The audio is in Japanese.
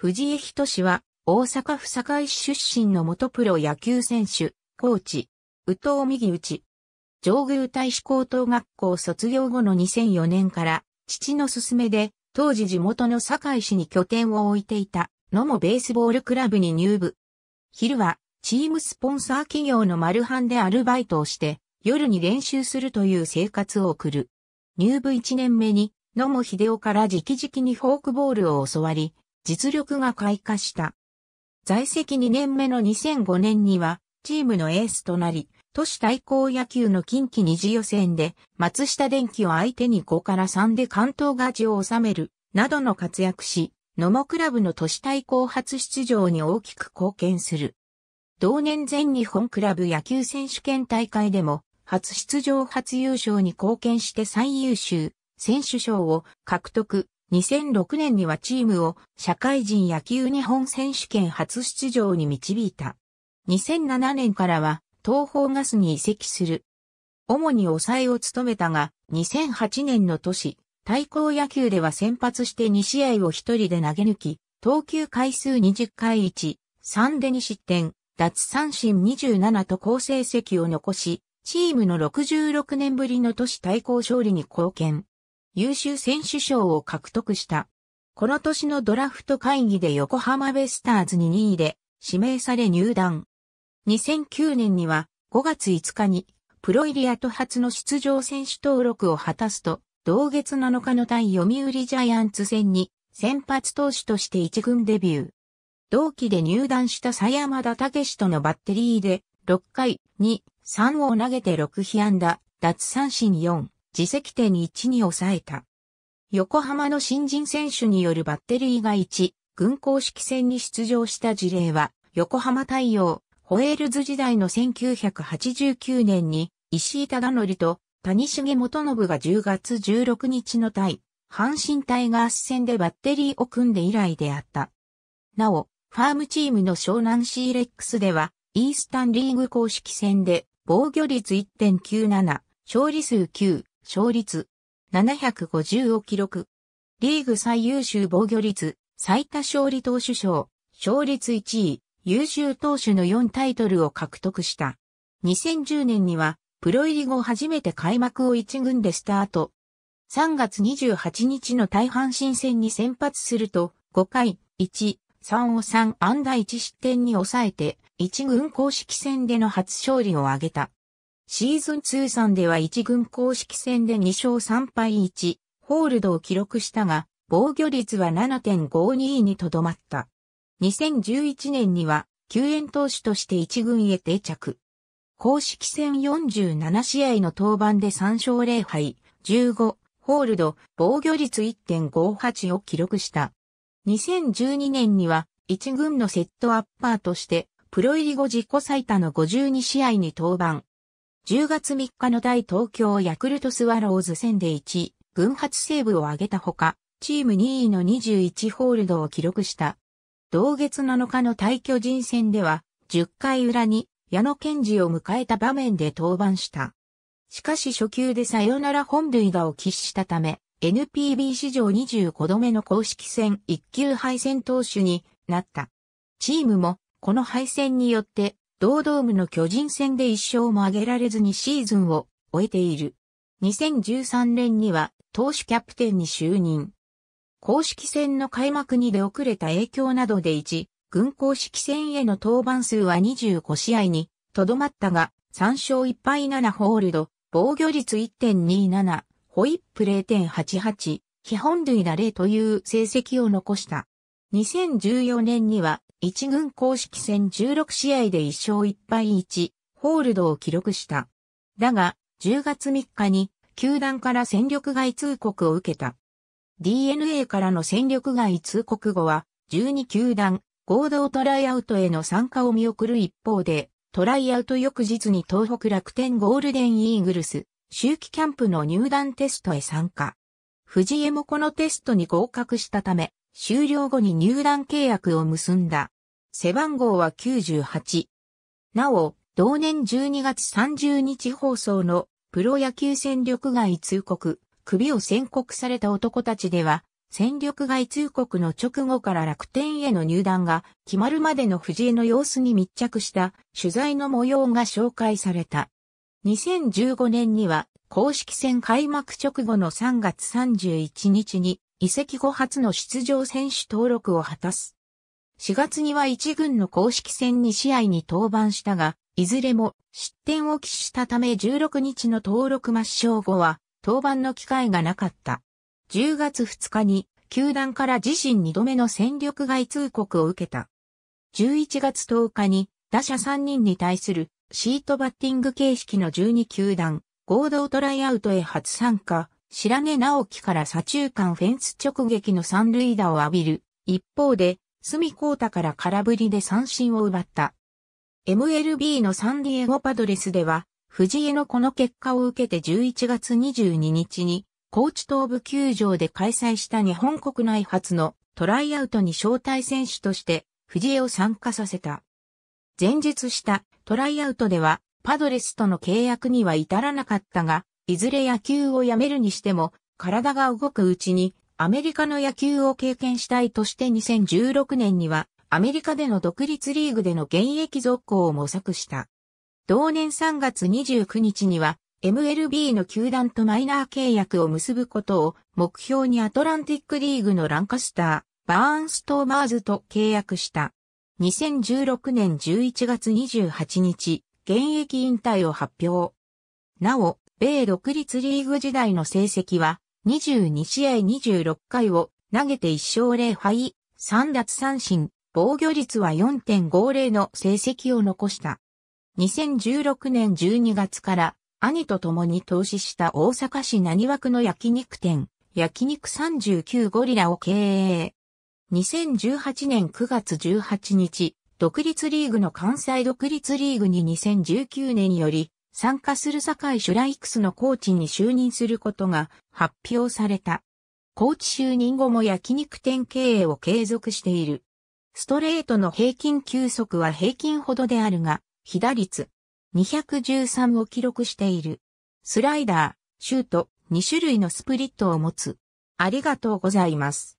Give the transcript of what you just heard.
藤井人氏は、大阪府堺市出身の元プロ野球選手、コーチ、宇藤右内。上宮大使高等学校卒業後の2004年から、父の勧めで、当時地元の堺市に拠点を置いていた、野茂ベースボールクラブに入部。昼は、チームスポンサー企業のマルハンでアルバイトをして、夜に練習するという生活を送る。入部1年目に、野茂秀夫から直々にフォークボールを教わり、実力が開花した。在籍2年目の2005年には、チームのエースとなり、都市対抗野球の近畿二次予選で、松下電器を相手に5から3で関東勝ちを収める、などの活躍し、野茂クラブの都市対抗初出場に大きく貢献する。同年全日本クラブ野球選手権大会でも、初出場初優勝に貢献して最優秀選手賞を獲得、2006年にはチームを社会人野球日本選手権初出場に導いた。2007年からは東方ガスに移籍する。主に抑えを務めたが、2008年の年、対抗野球では先発して2試合を1人で投げ抜き、投球回数20回1、3で2失点、脱三振27と好成績を残し、チームの66年ぶりの都市対抗勝利に貢献。優秀選手賞を獲得した。この年のドラフト会議で横浜ベスターズに2位で指名され入団。2009年には5月5日にプロリアと初の出場選手登録を果たすと、同月7日の対読売ジャイアンツ戦に先発投手として一軍デビュー。同期で入団した佐山田武史とのバッテリーで6回2、3を投げて6被安打、奪三振4。自責点1に抑えた。横浜の新人選手によるバッテリーが1、軍公式戦に出場した事例は、横浜太陽、ホエールズ時代の1989年に、石井忠則と谷重元信が10月16日の対、阪神タイガース戦でバッテリーを組んで以来であった。なお、ファームチームの湘南シーレックスでは、イースタンリーグ公式戦で、防御率1.97、勝利数9、勝率750を記録。リーグ最優秀防御率、最多勝利投手賞、勝率1位、優秀投手の4タイトルを獲得した。2010年には、プロ入り後初めて開幕を1軍でスタート。3月28日の大阪新戦に先発すると、5回、1、3を3安打1失点に抑えて、1軍公式戦での初勝利を挙げた。シーズン通算では1軍公式戦で2勝3敗1、ホールドを記録したが、防御率は7.52にとどまった。2011年には、救援投手として1軍へ定着。公式戦47試合の登板で3勝0敗、15、ホールド、防御率1.58を記録した。2012年には、1軍のセットアッパーとして、プロ入り後自己最多の52試合に登板、10月3日の大東京ヤクルトスワローズ戦で1、群発セーブを挙げたほか、チーム2位の21ホールドを記録した。同月7日の対巨人戦では、10回裏に矢野健二を迎えた場面で登板した。しかし初球でサヨナラ本塁打を喫したため、NPB 史上25度目の公式戦1級敗戦投手になった。チームもこの敗戦によって同ドームの巨人戦で一勝も挙げられずにシーズンを終えている。2013年には投手キャプテンに就任。公式戦の開幕に出遅れた影響などで1、軍公式戦への登板数は25試合にとどまったが、3勝1敗7ホールド、防御率1.27、ホイップ0.88、基本類な0という成績を残した。2014年には1軍公式戦16試合で1勝1敗1、ホールドを記録した。だが、10月3日に、球団から戦力外通告を受けた。DNA からの戦力外通告後は、12球団、合同トライアウトへの参加を見送る一方で、トライアウト翌日に東北楽天ゴールデンイーグルス、周期キャンプの入団テストへ参加。藤江もこのテストに合格したため、終了後に入団契約を結んだ。背番号は98。なお、同年12月30日放送のプロ野球戦力外通告、首を宣告された男たちでは、戦力外通告の直後から楽天への入団が決まるまでの藤江の様子に密着した取材の模様が紹介された。2015年には公式戦開幕直後の3月31日に移籍後初の出場選手登録を果たす。4月には1軍の公式戦2試合に登板したが、いずれも失点を死したため16日の登録抹消後は登板の機会がなかった。10月2日に球団から自身2度目の戦力外通告を受けた。11月10日に打者3人に対するシートバッティング形式の12球団合同トライアウトへ初参加、白根直樹から左中間フェンス直撃の三塁打を浴びる。一方で、隅光太から空振りで三振を奪った。MLB のサンディエゴパドレスでは、藤江のこの結果を受けて11月22日に、高知東部球場で開催した日本国内初のトライアウトに招待選手として藤江を参加させた。前述したトライアウトではパドレスとの契約には至らなかったが、いずれ野球をやめるにしても、体が動くうちに、アメリカの野球を経験したいとして2016年には、アメリカでの独立リーグでの現役続行を模索した。同年3月29日には、MLB の球団とマイナー契約を結ぶことを目標にアトランティックリーグのランカスター、バーンストーマーズと契約した。2016年11月28日、現役引退を発表。なお、米独立リーグ時代の成績は、22試合26回を投げて1勝0敗、3奪三振、防御率は4.50の成績を残した。2016年12月から兄と共に投資した大阪市何枠の焼肉店、焼肉39ゴリラを経営。2018年9月18日、独立リーグの関西独立リーグに2019年より参加する井シュライクスのコーチに就任することが発表された。コーチ就任後も焼肉店経営を継続している。ストレートの平均球速は平均ほどであるが、被打率213を記録している。スライダー、シュート、2種類のスプリットを持つ。ありがとうございます。